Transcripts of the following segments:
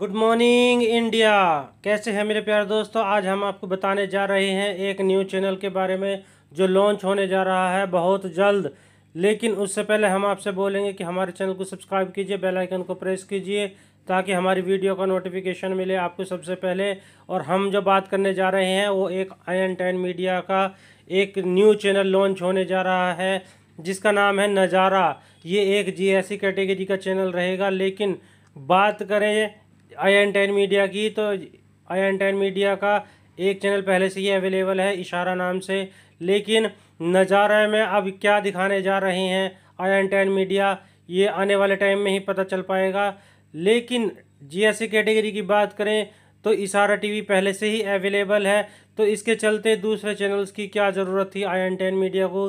good morning India कैसे हैं मेरे प्यारे दोस्तों आज हम आपको बताने जा रहे हैं एक न्यू चैनल के बारे में जो लॉन्च होने जा रहा है बहुत जल्द लेकिन उससे पहले हम आपसे बोलेंगे कि हमारे चैनल को सब्सक्राइब कीजिए बेल आइकन को प्रेस कीजिए ताकि हमारी वीडियो का नोटिफिकेशन मिले आपको सबसे पहले और हम जो बात करने जा रहे हैं वो एक आई एन टेन मीडिया का एक न्यू चैनल लॉन्च होने जा रहा है जिसका नाम है नज़ारा ये एक सी कैटेगरी का चैनल रहेगा लेकिन बात करें आई एन टेन मीडिया की तो आई एन टेन मीडिया का एक चैनल पहले से ही अवेलेबल है इशारा नाम से लेकिन नज़ारा में अब क्या दिखाने जा रहे हैं आई एन टेन मीडिया ये आने वाले टाइम में ही पता चल पाएगा लेकिन सी कैटेगरी की बात करें तो इशारा टीवी पहले से ही अवेलेबल है तो इसके चलते दूसरे चैनल्स की क्या ज़रूरत थी आई एन टेन मीडिया को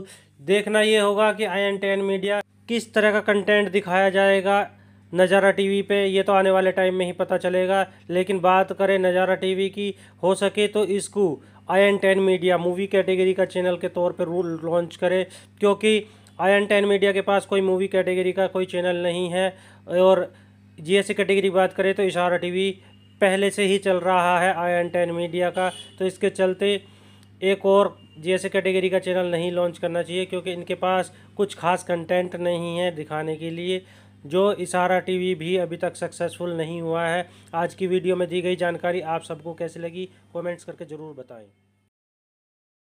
देखना ये होगा कि आई एन टेन मीडिया किस तरह का कंटेंट दिखाया जाएगा नज़ारा टीवी पे ये तो आने वाले टाइम में ही पता चलेगा लेकिन बात करें नज़ारा टीवी की हो सके तो इसको I N ten media movie category का चैनल के तौर पर रूल लॉन्च करें क्योंकि आई एन टेन मीडिया के पास कोई मूवी कैटेगरी का कोई चैनल नहीं है और जी एस कैटेगरी बात करें तो इशारा टीवी पहले से ही चल रहा है आई एन टेन मीडिया का तो इसके चलते एक और जैसे कैटेगरी का चैनल नहीं लॉन्च करना चाहिए क्योंकि इनके पास कुछ खास कंटेंट नहीं है दिखाने के लिए जो इशारा टीवी भी अभी तक सक्सेसफुल नहीं हुआ है आज की वीडियो में दी गई जानकारी आप सबको कैसी लगी कमेंट्स करके ज़रूर बताएं